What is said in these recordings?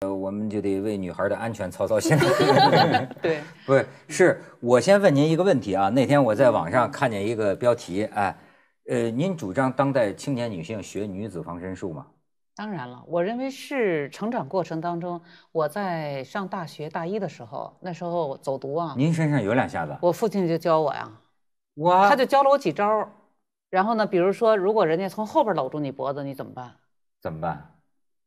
呃，我们就得为女孩的安全操操心。对，不是，是我先问您一个问题啊。那天我在网上看见一个标题，哎，呃，您主张当代青年女性学女子防身术吗？当然了，我认为是成长过程当中。我在上大学大一的时候，那时候走读啊。您身上有两下子。我父亲就教我呀，我他就教了我几招。然后呢，比如说，如果人家从后边搂住你脖子，你怎么办？怎么办？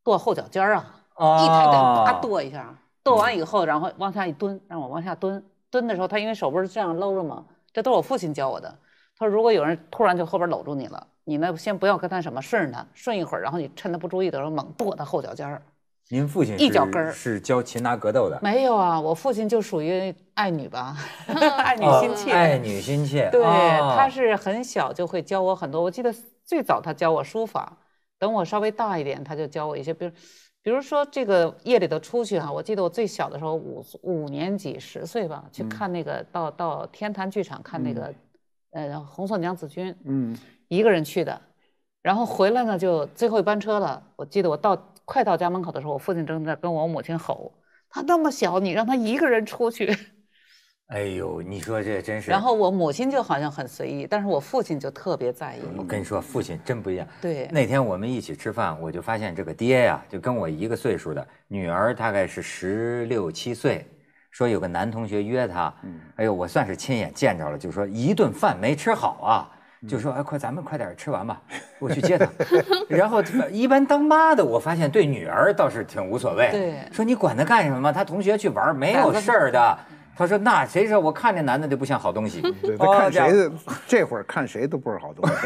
跺后脚尖儿啊。一抬腿，啪跺一下，跺完以后，然后往下一蹲，让我往下蹲。蹲的时候，他因为手不是这样搂着吗？这都是我父亲教我的。他说，如果有人突然就后边搂住你了，你呢，先不要跟他什么顺着他，顺一会儿，然后你趁他不注意的时候，猛跺他后脚尖儿。您父亲一脚跟儿是教擒拿格斗的？没有啊，我父亲就属于爱女吧，爱女心切，爱女心切。对，他是很小就会教我很多。我记得最早他教我书法，等我稍微大一点，他就教我一些，比如。比如说这个夜里头出去哈，我记得我最小的时候五五年级十岁吧，去看那个到到天坛剧场看那个，呃红色娘子军，嗯，一个人去的，然后回来呢就最后一班车了。我记得我到快到家门口的时候，我父亲正在跟我母亲吼：“他那么小，你让他一个人出去。”哎呦，你说这真是。然后我母亲就好像很随意，但是我父亲就特别在意。我跟你说，父亲真不一样。对。那天我们一起吃饭，我就发现这个爹呀，就跟我一个岁数的女儿大概是十六七岁，说有个男同学约她。哎呦，我算是亲眼见着了，就是说一顿饭没吃好啊，就说哎快咱们快点吃完吧，我去接他。然后一般当妈的，我发现对女儿倒是挺无所谓。对。说你管他干什么？他同学去玩没有事儿的。他说：“那谁说我看这男的就不像好东西？他看谁，这会儿看谁都不是好东西。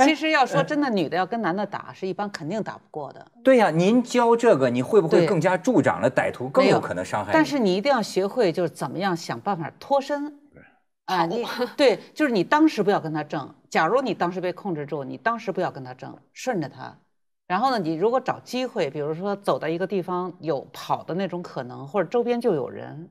其实要说真的，女的要跟男的打，是一般肯定打不过的。对呀，您教这个，你会不会更加助长了歹徒更有可能伤害？但是你一定要学会就是怎么样想办法脱身。啊，你对，就是你当时不要跟他争。假如你当时被控制住，你当时不要跟他争，顺着他。然后呢，你如果找机会，比如说走到一个地方有跑的那种可能，或者周边就有人。”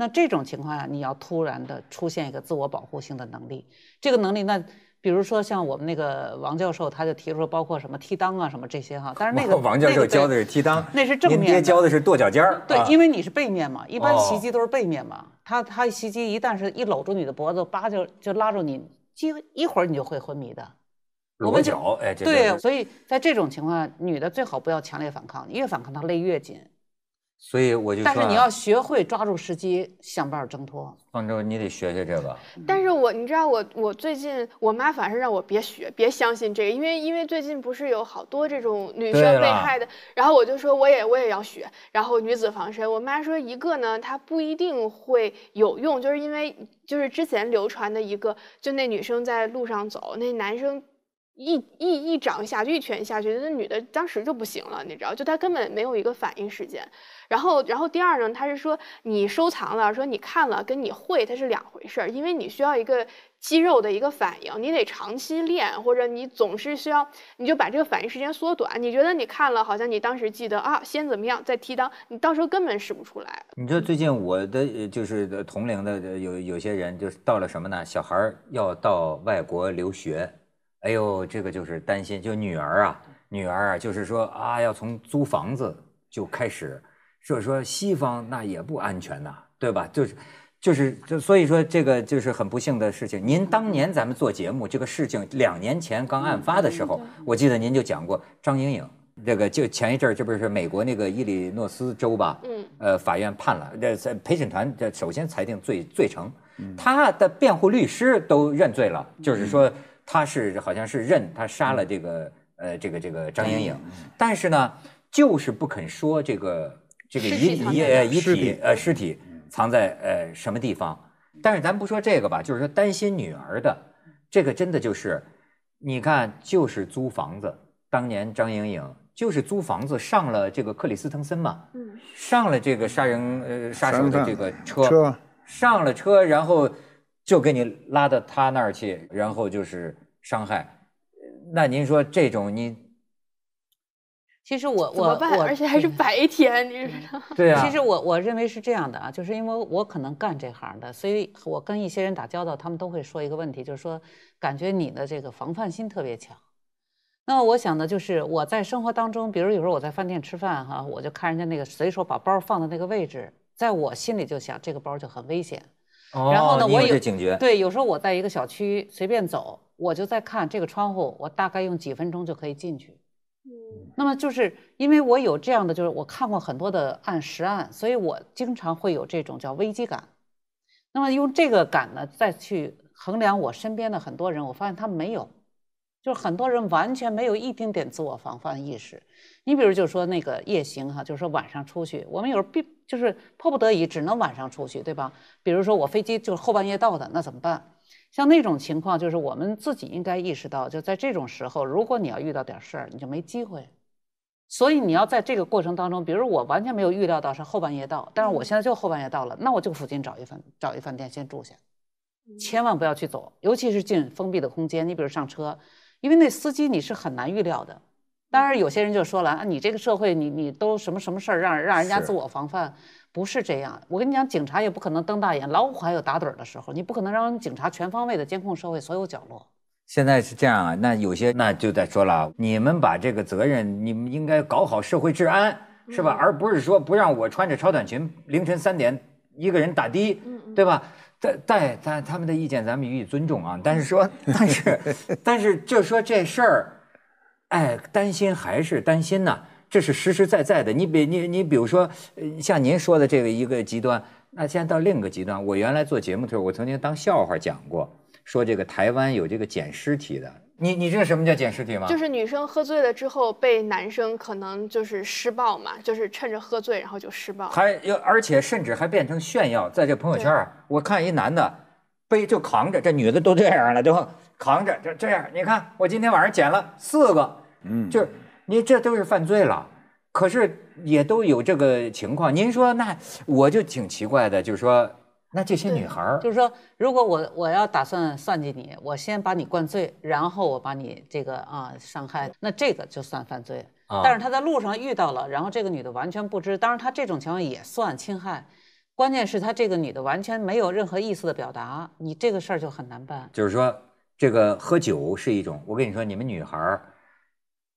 那这种情况下，你要突然的出现一个自我保护性的能力，这个能力，那比如说像我们那个王教授他就提出，包括什么踢裆啊什么这些哈。但是那个 王教授教的是踢裆，那是正面。您爹教的是跺脚尖儿。对，因为你是背面嘛，一般袭击都是背面嘛。他他袭击一旦是一搂住你的脖子，叭就就拉住你，几一会儿你就会昏迷的。裸脚，哎，对。所以，在这种情况下，女的最好不要强烈反抗，越反抗她勒越紧。所以我就，但是你要学会抓住时机，想办法挣脱。方舟，你得学学这个。但是我，你知道我，我最近我妈反是让我别学，别相信这个，因为因为最近不是有好多这种女生被害的。然后我就说我也我也要学，然后女子防身。我妈说一个呢，它不一定会有用，就是因为就是之前流传的一个，就那女生在路上走，那男生。一一一掌下去，一拳下去，那女的当时就不行了，你知道？就她根本没有一个反应时间。然后，然后第二呢，他是说你收藏了，说你看了，跟你会它是两回事儿，因为你需要一个肌肉的一个反应，你得长期练，或者你总是需要，你就把这个反应时间缩短。你觉得你看了，好像你当时记得啊，先怎么样，再踢裆，你到时候根本使不出来。你知道最近我的就是同龄的有有些人就是到了什么呢？小孩要到外国留学。哎呦，这个就是担心，就女儿啊，女儿啊，就是说啊，要从租房子就开始，所以说西方那也不安全呐，对吧？就是，就是，就所以说这个就是很不幸的事情。您当年咱们做节目，这个事情两年前刚案发的时候，我记得您就讲过张莹莹，这个就前一阵儿这不是美国那个伊利诺斯州吧？嗯，呃，法院判了，这陪审团这首先裁定罪罪成，他的辩护律师都认罪了，就是说。他是好像是认他杀了这个呃这个这个张莹莹，但是呢就是不肯说这个这个遗遗遗体呃尸体藏在呃什么地方。但是咱不说这个吧，就是说担心女儿的这个真的就是，你看就是租房子，当年张莹莹就是租房子上了这个克里斯滕森嘛，上了这个杀人呃杀手的这个车车上了车，然后就给你拉到他那儿去，然后就是。伤害，那您说这种您，其实我我我，而且还是白天，你知道吗？对啊，其实我我认为是这样的啊，就是因为我可能干这行的，所以我跟一些人打交道，他们都会说一个问题，就是说感觉你的这个防范心特别强。那我想呢，就是我在生活当中，比如有时候我在饭店吃饭哈，我就看人家那个随手把包放在那个位置，在我心里就想这个包就很危险。然后也我警觉。对，有时候我在一个小区随便走。我就在看这个窗户，我大概用几分钟就可以进去。那么就是因为我有这样的，就是我看过很多的案实案，所以我经常会有这种叫危机感。那么用这个感呢，再去衡量我身边的很多人，我发现他们没有，就是很多人完全没有一丁点自我防范意识。你比如就说那个夜行哈，就是说晚上出去，我们有时必就是迫不得已只能晚上出去，对吧？比如说我飞机就是后半夜到的，那怎么办？像那种情况，就是我们自己应该意识到，就在这种时候，如果你要遇到点事儿，你就没机会。所以你要在这个过程当中，比如我完全没有预料到是后半夜到，但是我现在就后半夜到了，那我就附近找一饭找一饭店先住下，千万不要去走，尤其是进封闭的空间。你比如上车，因为那司机你是很难预料的。当然，有些人就说了啊，你这个社会，你你都什么什么事儿让让人家自我防范，不是这样。我跟你讲，警察也不可能瞪大眼，老虎还有打盹的时候，你不可能让警察全方位的监控社会所有角落。现在是这样啊，那有些那就在说了，你们把这个责任，你们应该搞好社会治安，是吧？而不是说不让我穿着超短裙，凌晨三点一个人打的，对吧？但但但他们的意见咱们予以尊重啊。但是说，但是，但是就说这事儿。哎，担心还是担心呢，这是实实在在的。你比你你比如说，像您说的这个一个极端，那现在到另一个极端。我原来做节目的时候，我曾经当笑话讲过，说这个台湾有这个捡尸体的。你你知道什么叫捡尸体吗？就是女生喝醉了之后被男生可能就是施暴嘛，就是趁着喝醉然后就施暴，还要而且甚至还变成炫耀，在这朋友圈我看一男的。背就扛着，这女的都这样了，对吧？扛着，就这样。你看，我今天晚上捡了四个，嗯，就是你这都是犯罪了。可是也都有这个情况。您说那我就挺奇怪的，就是说那这些女孩儿，就是说如果我我要打算算计你，我先把你灌醉，然后我把你这个啊伤害，那这个就算犯罪。但是他在路上遇到了，然后这个女的完全不知，当然他这种情况也算侵害。关键是她这个女的完全没有任何意思的表达，你这个事儿就很难办。就是说，这个喝酒是一种，我跟你说，你们女孩儿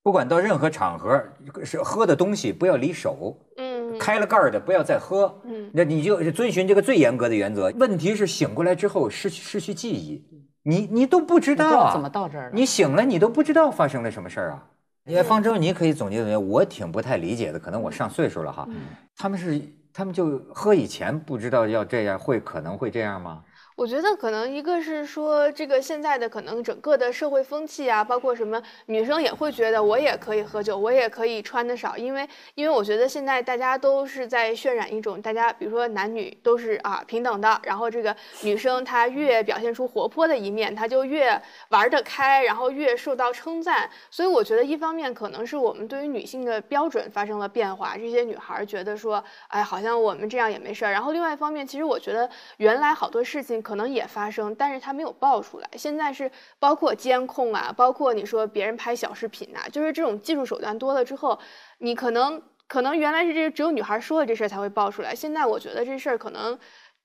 不管到任何场合，是喝的东西不要离手，嗯，开了盖儿的不要再喝，嗯，那你就遵循这个最严格的原则。问题是醒过来之后失失去记忆，你你都不知道怎么到这儿的，你醒了你都不知道发生了什么事儿啊。为方舟，你可以总结总结，我挺不太理解的，可能我上岁数了哈，他们是。他们就喝以前不知道要这样，会可能会这样吗？我觉得可能一个是说这个现在的可能整个的社会风气啊，包括什么女生也会觉得我也可以喝酒，我也可以穿的少，因为因为我觉得现在大家都是在渲染一种大家，比如说男女都是啊平等的，然后这个女生她越表现出活泼的一面，她就越玩得开，然后越受到称赞。所以我觉得一方面可能是我们对于女性的标准发生了变化，这些女孩觉得说哎好像我们这样也没事儿。然后另外一方面，其实我觉得原来好多事情可。可能也发生，但是他没有爆出来。现在是包括监控啊，包括你说别人拍小视频呐，就是这种技术手段多了之后，你可能可能原来是这只有女孩说了这事儿才会爆出来。现在我觉得这事儿可能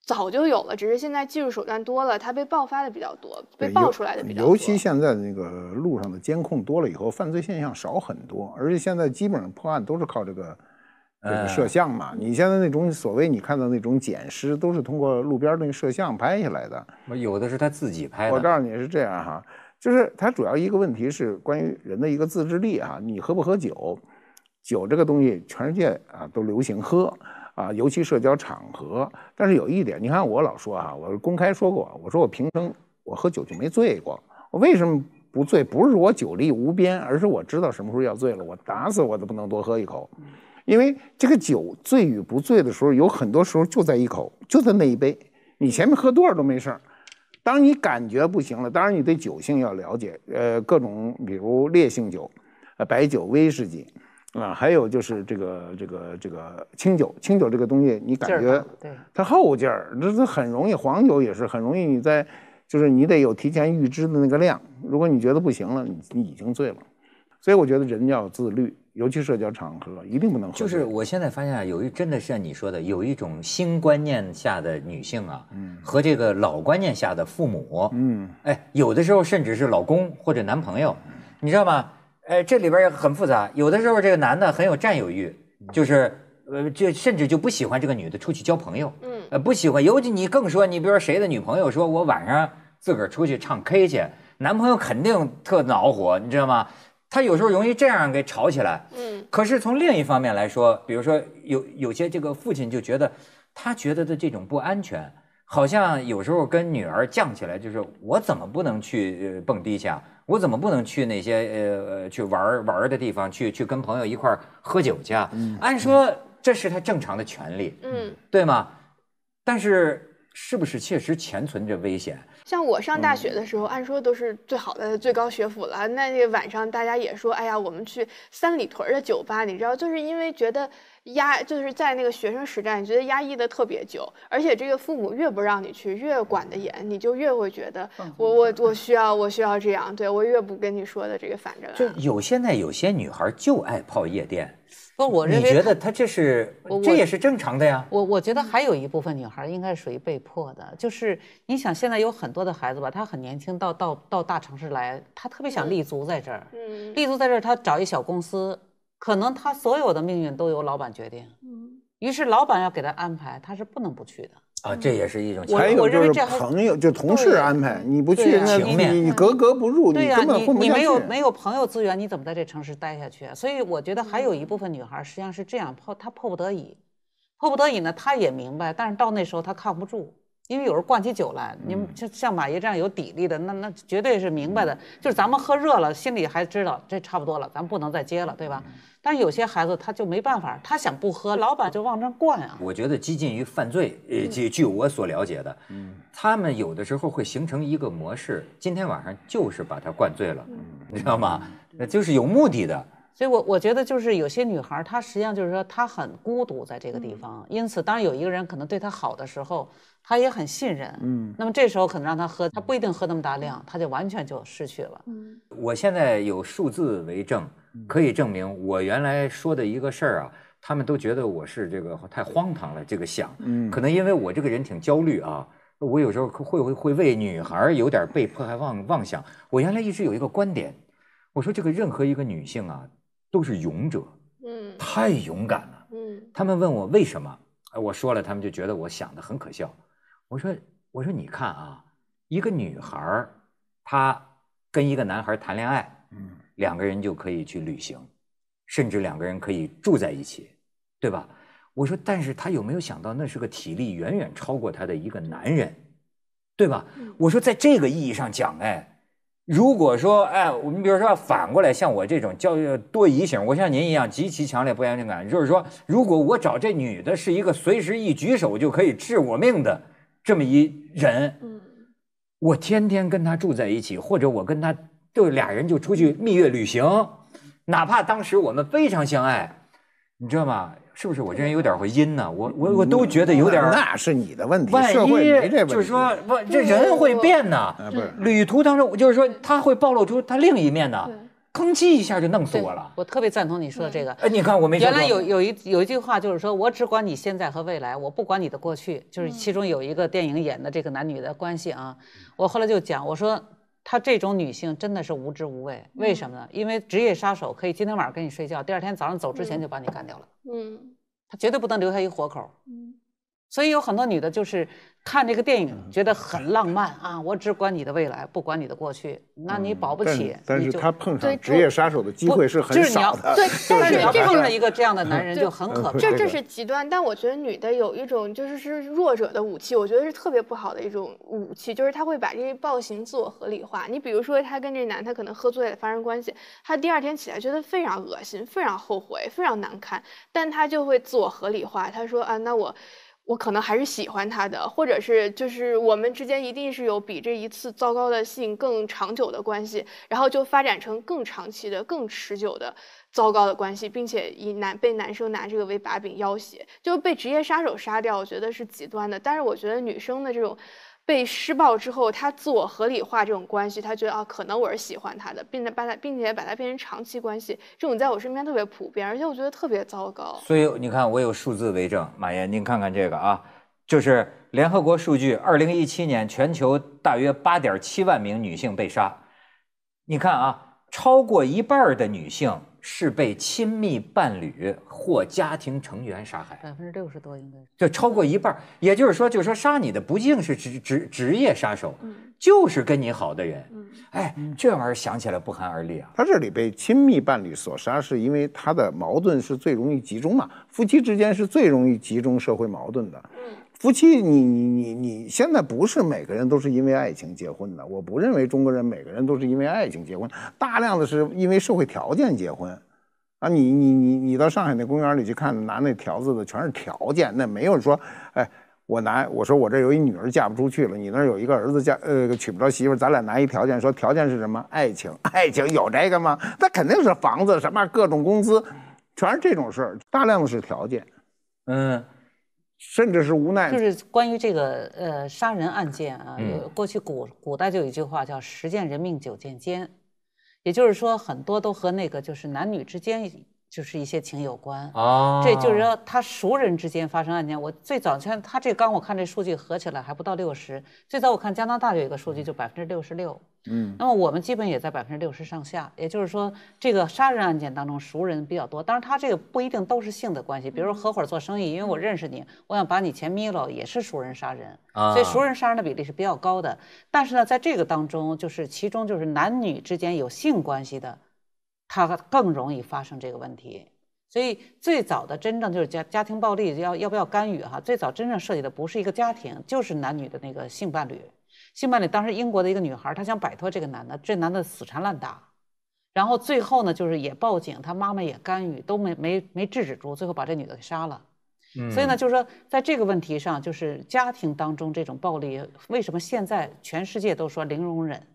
早就有了，只是现在技术手段多了，它被爆发的比较多，被爆出来的比较。多。尤其现在那个路上的监控多了以后，犯罪现象少很多，而且现在基本上破案都是靠这个。摄像嘛，你现在那种所谓你看到那种捡尸，都是通过路边那个摄像拍下来的。我有的是他自己拍。我告诉你是这样哈，就是他主要一个问题是关于人的一个自制力哈。你喝不喝酒？酒这个东西全世界啊都流行喝啊，尤其社交场合。但是有一点，你看我老说啊，我公开说过，我说我平生我喝酒就没醉过。我为什么不醉？不是我酒力无边，而是我知道什么时候要醉了，我打死我都不能多喝一口。因为这个酒醉与不醉的时候，有很多时候就在一口，就在那一杯。你前面喝多少都没事儿，当你感觉不行了，当然你对酒性要了解。呃，各种比如烈性酒，呃，白酒、威士忌，啊，还有就是这个这个这个清酒。清酒这个东西，你感觉对它后劲儿，这很容易。黄酒也是很容易。你在就是你得有提前预知的那个量。如果你觉得不行了，你你已经醉了。所以我觉得人要自律，尤其社交场合一定不能喝酒。就是我现在发现啊，有一真的像你说的，有一种新观念下的女性啊，嗯，和这个老观念下的父母，嗯，哎，有的时候甚至是老公或者男朋友，你知道吗？哎，这里边也很复杂。有的时候这个男的很有占有欲，就是呃，就甚至就不喜欢这个女的出去交朋友，嗯，呃，不喜欢。尤其你更说，你比如说谁的女朋友说我晚上自个儿出去唱 K 去，男朋友肯定特恼火，你知道吗？他有时候容易这样给吵起来，嗯。可是从另一方面来说，比如说有有些这个父亲就觉得，他觉得的这种不安全，好像有时候跟女儿犟起来，就是我怎么不能去蹦迪去啊？我怎么不能去那些呃去玩玩的地方去去跟朋友一块喝酒去啊？按说这是他正常的权利，嗯，对吗？但是。是不是确实潜存着危险？像我上大学的时候，按说都是最好的最高学府了。那那晚上大家也说，哎呀，我们去三里屯的酒吧，你知道，就是因为觉得压，就是在那个学生时代你觉得压抑的特别久。而且这个父母越不让你去，越管得严，你就越会觉得我我我需要我需要这样，对我越不跟你说的这个反着来。就有现在有些女孩就爱泡夜店。不，我认为你觉得他这是，这也是正常的呀。我我觉得还有一部分女孩应该属于被迫的，就是你想现在有很多的孩子吧，他很年轻，到到到大城市来，他特别想立足在这儿，立足在这儿，他找一小公司，可能他所有的命运都由老板决定，嗯，于是老板要给他安排，他是不能不去的。啊，这也是一种。还有就是朋友，就同事安排，你不去情面，你你格格不入，你根本混不下去。你没有没有朋友资源，你怎么在这城市待下去所以我觉得还有一部分女孩实际上是这样，迫她迫不得已，迫不得已呢，她也明白，但是到那时候她扛不住。因为有时候灌起酒来，你们就像马爷这样有底力的，那那绝对是明白的。就是咱们喝热了，心里还知道这差不多了，咱们不能再接了，对吧？但有些孩子他就没办法，他想不喝，老板就往那灌啊。我觉得激近于犯罪。呃，据据我所了解的，嗯，他们有的时候会形成一个模式，今天晚上就是把他灌醉了，你知道吗？那就是有目的的。所以，我我觉得就是有些女孩她实际上就是说她很孤独在这个地方。因此，当然有一个人可能对她好的时候，她也很信任。嗯。那么这时候可能让她喝，她不一定喝那么大量，她就完全就失去了。嗯。我现在有数字为证，可以证明我原来说的一个事儿啊，他们都觉得我是这个太荒唐了，这个想。嗯。可能因为我这个人挺焦虑啊，我有时候会会会为女孩儿有点被迫害妄妄想。我原来一直有一个观点，我说这个任何一个女性啊。都是勇者，嗯，太勇敢了，嗯。他们问我为什么，我说了，他们就觉得我想的很可笑。我说，我说你看啊，一个女孩，她跟一个男孩谈恋爱，嗯，两个人就可以去旅行，甚至两个人可以住在一起，对吧？我说，但是她有没有想到，那是个体力远远超过她的一个男人，对吧？我说，在这个意义上讲，哎。如果说，哎，我们比如说反过来，像我这种教育多疑型，我像您一样极其强烈不安全感，就是说，如果我找这女的是一个随时一举手就可以治我命的这么一人，嗯，我天天跟他住在一起，或者我跟他就俩人就出去蜜月旅行，哪怕当时我们非常相爱，你知道吗？是不是我这人有点会阴呢？我我我都觉得有点那是你的问题。万一就是说，不这人会变呢。旅途当中，就是说他会暴露出他另一面呢。吭叽一下就弄死我了。我特别赞同你说的这个。哎，你看我没原来有有一有一句话就是说，我只管你现在和未来，我不管你的过去。就是其中有一个电影演的这个男女的关系啊，我后来就讲我说。她这种女性真的是无知无畏，为什么呢？因为职业杀手可以今天晚上跟你睡觉，第二天早上走之前就把你干掉了。嗯，他绝对不能留下一活口。嗯。所以有很多女的，就是看这个电影觉得很浪漫啊。我只管你的未来，不管你的过去。那你保不起，但是她碰上职业杀手的机会是很少的。对，但是你碰上一个这样的男人就很可怕。这这是极端，但我觉得女的有一种就是是弱者的武器，我觉得是特别不好的一种武器，就是她会把这些暴行自我合理化。你比如说，她跟这男他可能喝醉了发生关系，他第二天起来觉得非常恶心、非常后悔、非常难堪，但他就会自我合理化，他说啊，那我。我可能还是喜欢他的，或者是就是我们之间一定是有比这一次糟糕的信更长久的关系，然后就发展成更长期的、更持久的糟糕的关系，并且以男被男生拿这个为把柄要挟，就被职业杀手杀掉，我觉得是极端的。但是我觉得女生的这种。被施暴之后，他自我合理化这种关系，他觉得啊，可能我是喜欢他的，并且把他，并且把他变成长期关系，这种在我身边特别普遍，而且我觉得特别糟糕。所以你看，我有数字为证，马爷，您看看这个啊，就是联合国数据，二零一七年全球大约八点七万名女性被杀。你看啊。超过一半的女性是被亲密伴侣或家庭成员杀害，百分之六十多，应该是。就超过一半。也就是说，就是说杀你的不净是职职职业杀手，就是跟你好的人。哎，这玩意儿想起来不寒而栗啊！他这里被亲密伴侣所杀，是因为他的矛盾是最容易集中嘛？夫妻之间是最容易集中社会矛盾的。夫妻，你你你你，现在不是每个人都是因为爱情结婚的。我不认为中国人每个人都是因为爱情结婚，大量的是因为社会条件结婚。啊，你你你你到上海那公园里去看，拿那条子的全是条件，那没有说，哎，我拿我说我这有一女儿嫁不出去了，你那有一个儿子嫁呃娶不着媳妇，咱俩拿一条件说条件是什么？爱情？爱情有这个吗？那肯定是房子，什么各种工资，全是这种事儿。大量的是条件，嗯。甚至是无奈，就是关于这个呃杀人案件啊，过去古古代就有一句话叫十件人命九件奸，也就是说很多都和那个就是男女之间就是一些情有关啊。这就是说他熟人之间发生案件，我最早像他这刚我看这数据合起来还不到六十，最早我看加拿大有一个数据就百分之六十六。嗯，那么我们基本也在百分之六十上下，也就是说，这个杀人案件当中熟人比较多。当然，他这个不一定都是性的关系，比如说合伙做生意，因为我认识你，我想把你钱眯了，也是熟人杀人。所以熟人杀人的比例是比较高的。但是呢，在这个当中，就是其中就是男女之间有性关系的，他更容易发生这个问题。所以最早的真正就是家家庭暴力要要不要干预哈？最早真正涉及的不是一个家庭，就是男女的那个性伴侣。性伴侣当时英国的一个女孩，她想摆脱这个男的，这男的死缠烂打，然后最后呢，就是也报警，她妈妈也干预，都没没没制止住，最后把这女的给杀了。嗯，所以呢，就是说，在这个问题上，就是家庭当中这种暴力，为什么现在全世界都说零容忍，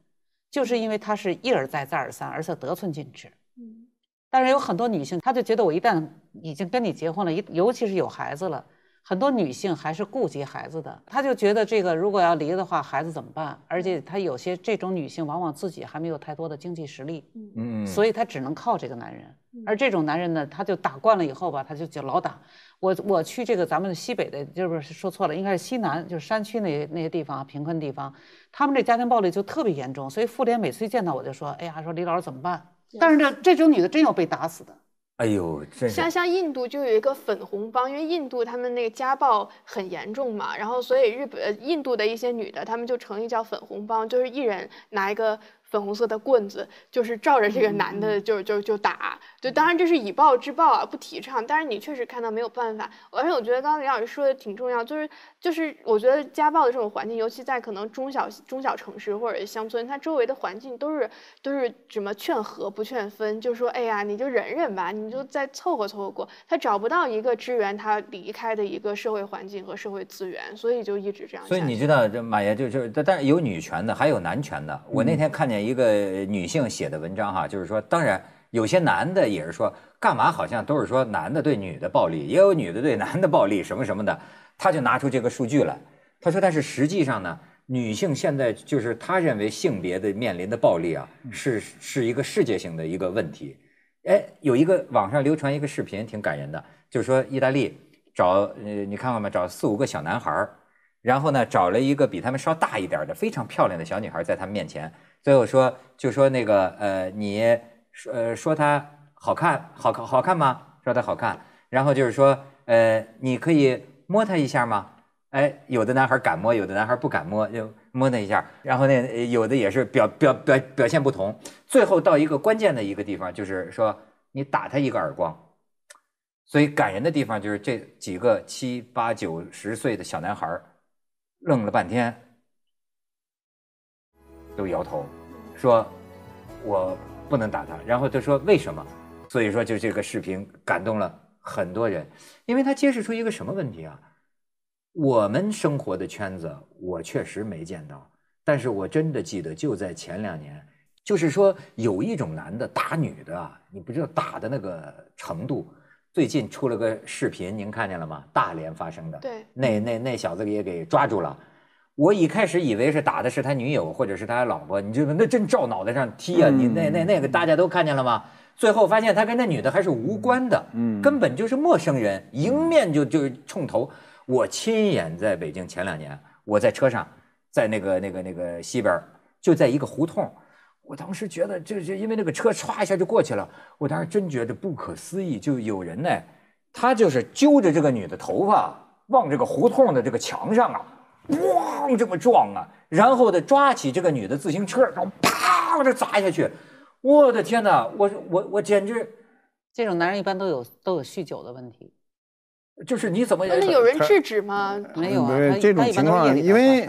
就是因为他是一而再再而三，而且得寸进尺。嗯，但是有很多女性，她就觉得我一旦已经跟你结婚了，一尤其是有孩子了。很多女性还是顾及孩子的，她就觉得这个如果要离的话，孩子怎么办？而且她有些这种女性，往往自己还没有太多的经济实力，嗯，所以她只能靠这个男人。而这种男人呢，他就打惯了以后吧，他就就老打。我我去这个咱们西北的，就不是说错了，应该是西南，就是山区那那些地方，贫困地方，他们这家庭暴力就特别严重。所以妇联每次见到我就说，哎呀，说李老师怎么办？但是这这种女的真有被打死的。哎呦，这像像印度就有一个粉红帮，因为印度他们那个家暴很严重嘛，然后所以日本、印度的一些女的，她们就成立叫粉红帮，就是一人拿一个粉红色的棍子，就是照着这个男的就就就打。对，当然这是以暴制暴啊，不提倡。但是你确实看到没有办法，而且我觉得刚刚李老师说的挺重要，就是就是我觉得家暴的这种环境，尤其在可能中小中小城市或者乡村，它周围的环境都是都是什么劝和不劝分，就说哎呀，你就忍忍吧，你就再凑合凑合过。他找不到一个支援他离开的一个社会环境和社会资源，所以就一直这样。所以你知道，这马爷就是，但但是有女权的，还有男权的。我那天看见一个女性写的文章哈，就是说，当然。有些男的也是说，干嘛好像都是说男的对女的暴力，也有女的对男的暴力什么什么的，他就拿出这个数据来。他说：“但是实际上呢，女性现在就是他认为性别的面临的暴力啊，是是一个世界性的一个问题。”哎，有一个网上流传一个视频，挺感人的，就是说意大利找，你看过吗？找四五个小男孩，然后呢，找了一个比他们稍大一点的非常漂亮的小女孩在他们面前，最后说就说那个呃你。说呃说他好看好看好看吗？说他好看，然后就是说呃你可以摸他一下吗？哎，有的男孩敢摸，有的男孩不敢摸，就摸他一下。然后那有的也是表表表表现不同。最后到一个关键的一个地方，就是说你打他一个耳光。所以感人的地方就是这几个七八九十岁的小男孩，愣了半天，都摇头，说，我。不能打他，然后他说为什么？所以说就这个视频感动了很多人，因为他揭示出一个什么问题啊？我们生活的圈子我确实没见到，但是我真的记得就在前两年，就是说有一种男的打女的你不知道打的那个程度。最近出了个视频，您看见了吗？大连发生的，对，那那那小子也给抓住了。我一开始以为是打的是他女友或者是他老婆，你知道那真照脑袋上踢啊！你那那那个大家都看见了吗？最后发现他跟那女的还是无关的，嗯，根本就是陌生人，迎面就就冲头。我亲眼在北京前两年，我在车上，在那个那个那个西边就在一个胡同，我当时觉得这这因为那个车唰一下就过去了，我当时真觉得不可思议，就有人呢，他就是揪着这个女的头发往这个胡同的这个墙上啊。咣，这么撞啊！然后呢抓起这个女的自行车，然后啪，往这砸下去。我的天哪！我我我简直！这种男人一般都有都有酗酒的问题。就是你怎么？那有人制止吗？没有啊，这种情况，因为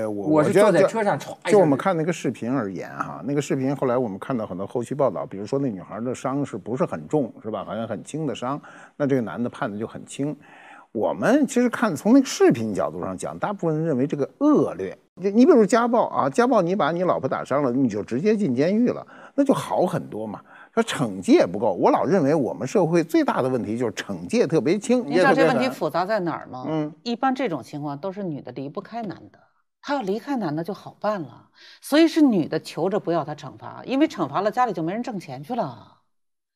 呃，我我是坐在车上，就我们看那个视频而言哈，那个视频后来我们看到很多后续报道，比如说那女孩的伤是不是很重是吧？好像很轻的伤，那这个男的判的就很轻。我们其实看从那个视频角度上讲，大部分人认为这个恶劣。你你比如家暴啊，家暴你把你老婆打伤了，你就直接进监狱了，那就好很多嘛。说惩戒不够，我老认为我们社会最大的问题就是惩戒特别轻。你知道这问题复杂在哪儿吗？嗯，一般这种情况都是女的离不开男的，她要离开男的就好办了，所以是女的求着不要他惩罚，因为惩罚了家里就没人挣钱去了，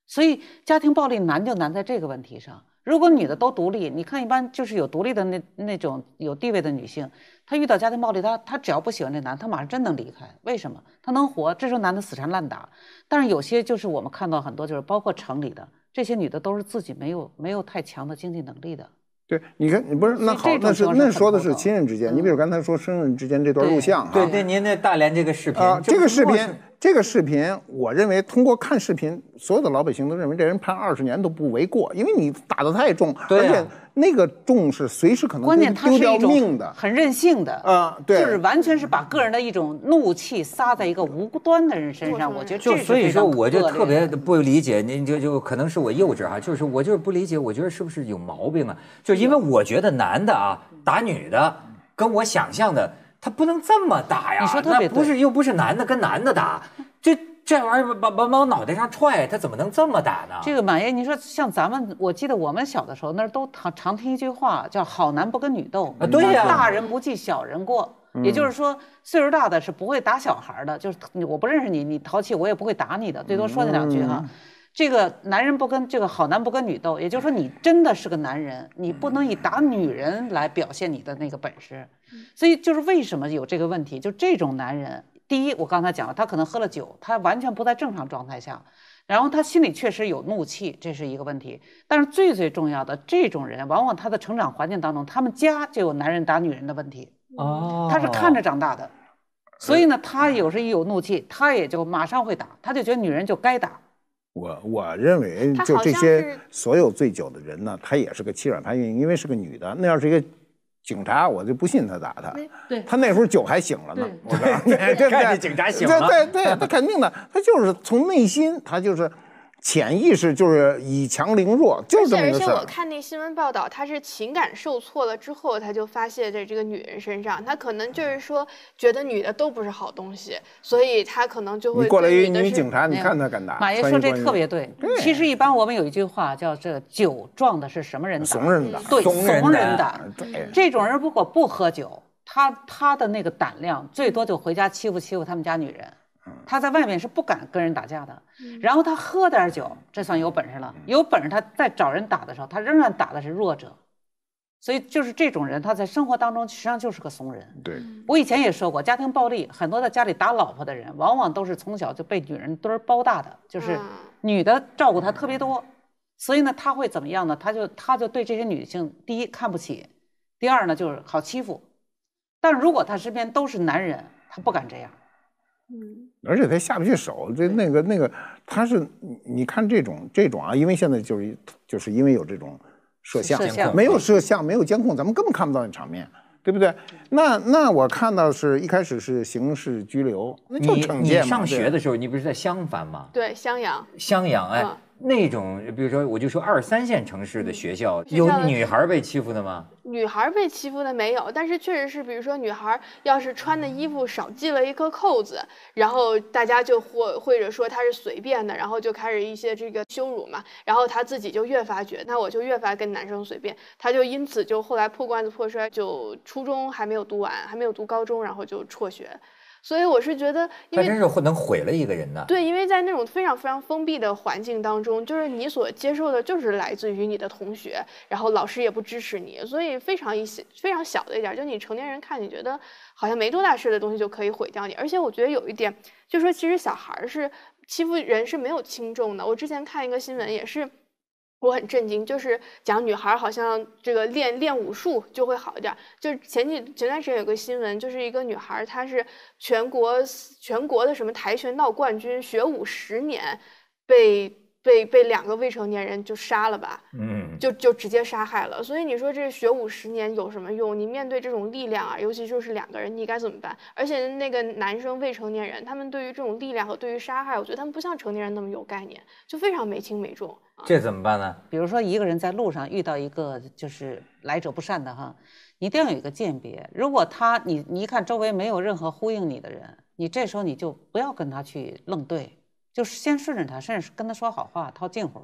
所以家庭暴力难就难在这个问题上。如果女的都独立，你看一般就是有独立的那那种有地位的女性，她遇到家庭暴力，她她只要不喜欢这男，她马上真能离开。为什么她能活？这时候男的死缠烂打，但是有些就是我们看到很多就是包括城里的这些女的都是自己没有没有太强的经济能力的。对，你看你不是那好，那是那说的是亲人之间。你比如刚才说生人之间这段录像，对对，您那大连这个视频，这个视频。这个视频，我认为通过看视频，所有的老百姓都认为这人判二十年都不为过，因为你打得太重，而且那个重是随时可能关键他是一的，很任性的，嗯，对，就是完全是把个人的一种怒气撒在一个无端的人身上。我觉得，所以说我就特别不理解，您就就可能是我幼稚哈，就是我就是不理解，我觉得是不是有毛病啊？就因为我觉得男的啊打女的，跟我想象的。他不能这么打呀！你说那不是又不是男的跟男的打，这这玩意儿把把往脑袋上踹，他怎么能这么打呢？这个马爷，你说像咱们，我记得我们小的时候，那都常常听一句话，叫“好男不跟女斗”，对呀，大人不计小人过，也就是说，岁数大的是不会打小孩的，就是我不认识你，你淘气，我也不会打你的，最多说你两句哈。这个男人不跟这个好男不跟女斗，也就是说，你真的是个男人，你不能以打女人来表现你的那个本事。所以就是为什么有这个问题，就这种男人，第一我刚才讲了，他可能喝了酒，他完全不在正常状态下，然后他心里确实有怒气，这是一个问题。但是最最重要的，这种人往往他的成长环境当中，他们家就有男人打女人的问题，哦，他是看着长大的，所以呢，他有时一有怒气，他也就马上会打，他就觉得女人就该打。我我认为就这些所有醉酒的人呢，他也是个欺软怕硬，因为是个女的，那要是一个。警察，我就不信他打他，他那时候酒还醒了呢。我 对这警察醒了，对对，他肯定的，他就是从内心，他就是。潜意识就是以强凌弱，就这么个事而且我看那新闻报道，他是情感受挫了之后，他就发泄在这个女人身上。他可能就是说，觉得女的都不是好东西，所以他可能就会。过来一女警察，你看他敢打。马爷说这特别对。其实一般我们有一句话叫“这酒撞的是什么人胆”。怂人胆。对。怂人胆。这种人如果不喝酒，他他的那个胆量最多就回家欺负欺负他们家女人。他在外面是不敢跟人打架的，然后他喝点酒，这算有本事了。有本事他在找人打的时候，他仍然打的是弱者，所以就是这种人，他在生活当中实际上就是个怂人。对我以前也说过，家庭暴力很多在家里打老婆的人，往往都是从小就被女人堆儿包大的，就是女的照顾他特别多，所以呢，他会怎么样呢？他就他就对这些女性，第一看不起，第二呢就是好欺负。但如果他身边都是男人，他不敢这样。嗯，而且他下不去手，这那个那个，他是你看这种这种啊，因为现在就是就是因为有这种摄像，没有摄像，没有监控，咱们根本看不到那场面，对不对？那那我看到是一开始是刑事拘留，那就惩戒你上学的时候，你不是在襄樊吗？对，襄阳。襄阳，哎。那种，比如说，我就说二三线城市的学校有女孩被欺负的吗？女孩被欺负的没有，但是确实是，比如说女孩要是穿的衣服少系了一颗扣子，然后大家就或或者说她是随便的，然后就开始一些这个羞辱嘛，然后她自己就越发觉，那我就越发跟男生随便，她就因此就后来破罐子破摔，就初中还没有读完，还没有读高中，然后就辍学。所以我是觉得，因为真是会能毁了一个人呢。对，因为在那种非常非常封闭的环境当中，就是你所接受的，就是来自于你的同学，然后老师也不支持你，所以非常一些非常小的一点，就你成年人看，你觉得好像没多大事的东西就可以毁掉你。而且我觉得有一点，就说其实小孩儿是欺负人是没有轻重的。我之前看一个新闻也是。我很震惊，就是讲女孩好像这个练练武术就会好一点。就是前几前段时间有个新闻，就是一个女孩，她是全国全国的什么跆拳道冠军，学武十年，被。被被两个未成年人就杀了吧，嗯，就就直接杀害了。所以你说这学武十年有什么用？你面对这种力量啊，尤其就是两个人，你该怎么办？而且那个男生未成年人，他们对于这种力量和对于杀害，我觉得他们不像成年人那么有概念，就非常没轻没重这怎么办呢？比如说一个人在路上遇到一个就是来者不善的哈，一定要有一个鉴别。如果他你你一看周围没有任何呼应你的人，你这时候你就不要跟他去愣对。就是先顺着他，甚至跟他说好话套近乎。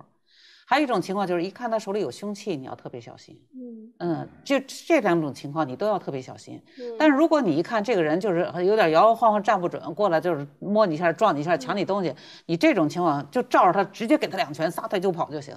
还有一种情况就是，一看他手里有凶器，你要特别小心。嗯嗯，就这两种情况，你都要特别小心。但是如果你一看这个人就是有点摇摇晃晃站不准，过来就是摸你一下、撞你一下、抢你东西，你这种情况就照着他直接给他两拳，撒腿就跑就行。